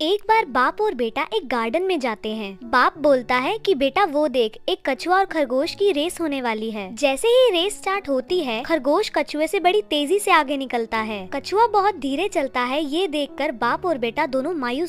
एक बार बाप और बेटा एक गार्डन में जाते हैं बाप बोलता है कि बेटा वो देख एक कछुआ और खरगोश की रेस होने वाली है जैसे ही रेस स्टार्ट होती है खरगोश कछुए से बड़ी तेजी से आगे निकलता है कछुआ बहुत धीरे चलता है ये देखकर बाप और बेटा दोनों मायूस